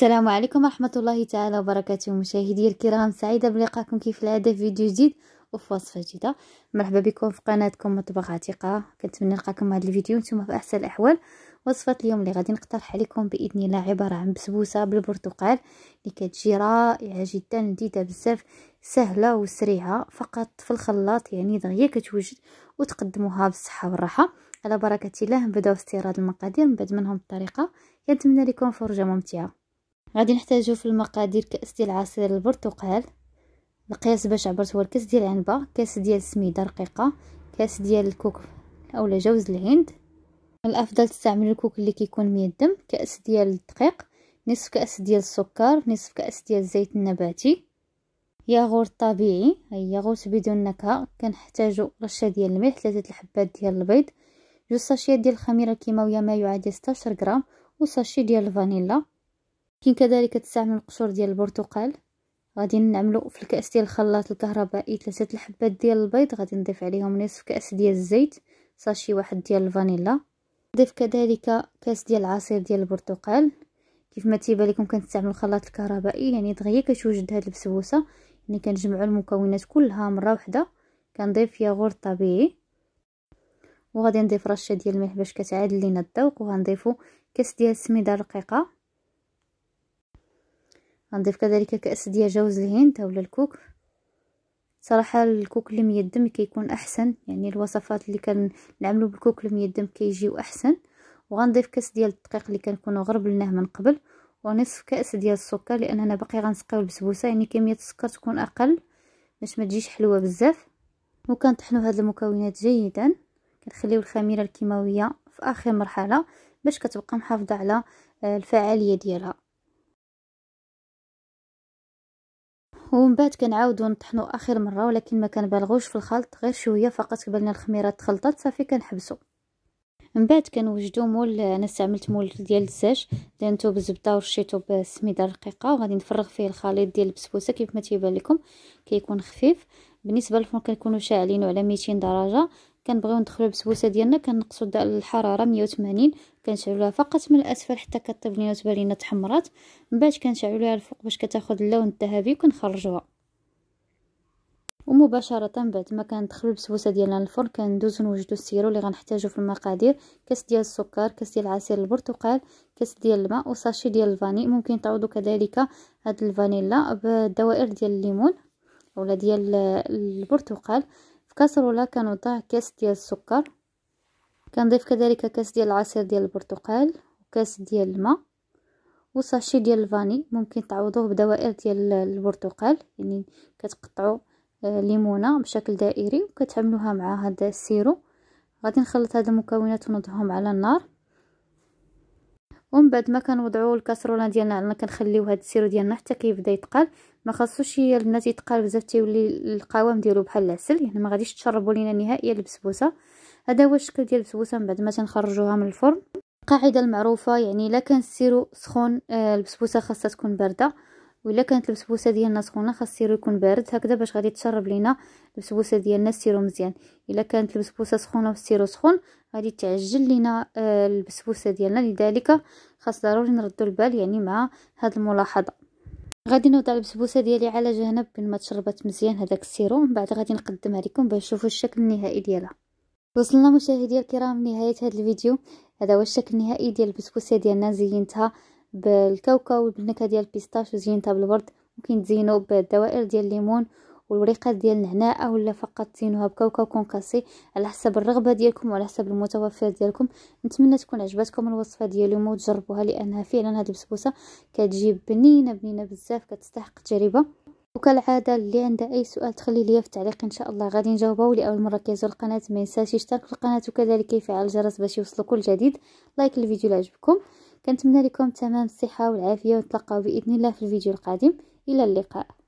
السلام عليكم ورحمة الله تعالى وبركاته مشاهدي الكرام سعيدة بلقاكم كيف العادة في فيديو جديد وفي وصفة جديدة مرحبا بكم في قناتكم مطبخ عتيقة كنتمنى نلقاكم هذا الفيديو نتوما في أحسن الأحوال وصفة اليوم اللي غادي نقترح عليكم بإذن الله عبارة عن بسبوسة بالبرتقال اللي كتجي رائعة جدا لذيذة بزاف سهلة وسريعة فقط في الخلاط يعني دغيا كتوجد وتقدموها بالصحة والراحة على بركة الله نبداو استيراد المقادير من بعد منهم الطريقة كنتمنى لكم فرجة ممتعة غادي نحتاجو في المقادير كاس ديال عصير البرتقال القياس باش عبرت هو الكاس ديال العنبه كاس ديال السميده رقيقه كاس ديال الكوك اولا جوز الهند الافضل تستعمل الكوك اللي كيكون مية الدم كاس ديال الدقيق نصف كاس ديال السكر نصف كاس ديال الزيت النباتي ياغورت طبيعي هي ياغورت بدون نكهه كنحتاجو رشه ديال الملح ثلاثه الحبات ديال البيض جوج ساشيات ديال الخميره الكيماويه ما يعادل 16 غرام وساشي ديال الفانيلا كاين كذلك تستعمل القشور ديال البرتقال غادي نعملو في الكاس ديال الخلاط الكهربائي ثلاثه الحبات ديال البيض غادي نضيف عليهم نصف كاس ديال الزيت ساشي واحد ديال الفانيلا نضيف كذلك كاس ديال العصير ديال البرتقال كيف ما تيبان لكم كنستعمل الخلاط الكهربائي يعني دغيا كتوجد هاد البسبوسه يعني كنجمعوا المكونات كلها مره واحده كنضيف ياغور طبيعي وغادي نضيف رشه ديال الملح باش كتعادل لينا الذوق وغنضيفو كاس ديال السميده رقيقه غنضيف كذلك كأس ديال جوز الهند اولا الكوك صراحه الكوك الميدم كيكون احسن يعني الوصفات اللي كنعملو بالكوك الميدم كيجيو احسن وغنضيف كاس ديال الدقيق اللي كنكونو غربلناه من قبل ونصف كاس ديال السكر لان انا باقي غنسقيو البسبوسه يعني كميه السكر تكون اقل باش ما تجيش حلوه بزاف وكنطحنوا هاد المكونات جيدا كنخليو الخميره الكيماويه في اخر مرحله باش كتبقى محافظه على آه، الفعاليه ديالها ومن بعد كنعاودو نطحنو اخر مره ولكن ما كنبالغوش في الخلط غير شويه فقط قبل الخميره تخلطات صافي كنحبسو من بعد كنوجدو مول انا استعملت مول ديال الدجاج دانتو بالزبده ورشيتو بالسميده الرقيقه وغادي نفرغ فيه الخليط ديال البسبوسه كيف ما تيبان لكم كيكون خفيف بالنسبه للفرن كنكونوا شاعلينو على 200 درجه كنبغيو ندخلو البسبوسه ديالنا كنقصوا الحراره 180 كنشعلوها فقط من الاسفل حتى كطيب لينا وتبان لينا تحمرات من بعد كنشعلوها الفوق باش كتاخذ اللون الذهبي وكنخرجوها ومباشره بعد ما كندخلو البسبوسه ديالنا للفرن كندوز نوجدو السيرو اللي غنحتاجو في المقادير كاس ديال السكر كاس ديال عصير البرتقال كاس ديال الماء وساشي ديال الفاني ممكن تعوضوا كذلك هاد الفانيلا بدوائر ديال الليمون اولا ديال البرتقال كسر ولا كنوضع كاس ديال السكر كنضيف كذلك كاس ديال العصير ديال البرتقال وكاس ديال الماء وساشي ديال الفاني ممكن تعوضوه بدوائر ديال البرتقال يعني كتقطعوا آه، ليمونه بشكل دائري وكتعملوها مع هذا السيرو غادي نخلط هاد المكونات ونوضعهم على النار ومن بعد ما كنوضعوا الكاسرونه ديالنا عندنا كنخليو هاد السيرو ديالنا حتى كيبدا يتقال ما خاصوش هي البنات يتقال بزاف تيولي القوام ديالو بحال العسل يعني ما غاديش تشربوا لينا نهائيا البسبوسه هذا هو الشكل ديال البسبوسه من بعد ما تنخرجوها من الفرن القاعده المعروفه يعني الا كان السيرو سخون البسبوسه آه، خاصها تكون بارده ولا كانت البسبوسه ديالنا سخونه خاص السيرو يكون بارد هكذا باش غادي تشرب لينا البسبوسه ديالنا السيرو مزيان الا كانت البسبوسه سخونه والسيرو سخون غادي تعجل لينا البسبوسه آه، ديالنا لذلك خاص ضروري نردو البال يعني مع هاد الملاحظه غادي نوضع البسبوسه ديالي على جنب بين ما تشربات مزيان هذاك السيروم من بعد غادي نقدمها لكم باش تشوفوا الشكل النهائي ديالها وصلنا مشاهدي الكرام لنهايه هذا الفيديو هذا هو الشكل النهائي ديال البسبوسه ديالنا زينتها بالكاوكاو والبنكه ديال البيستاش وزينتها بالورد ممكن تزينوا بالدوائر ديال الليمون والوريقات ديال الهناء ولا فقط تينوها بكاوكاو كونكاسي على حسب الرغبه ديالكم وعلى حسب المتوفر ديالكم نتمنى تكون عجبتكم الوصفه ديال اليوم وتجربوها لانها فعلا هاد البسبوسه كتجي بنينه بنينه بزاف كتستحق التجربه وكالعاده اللي عنده اي سؤال تخلي ليا في التعليق ان شاء الله غادي نجاوبه واللي اول مره كيزور القناه ما ينساش يشترك في القناه وكذلك يفعل الجرس باش يوصلو كل جديد لايك الفيديو اللي عجبكم كنتمنى لكم تمام الصحه والعافيه ونتلاقاو باذن الله في الفيديو القادم الى اللقاء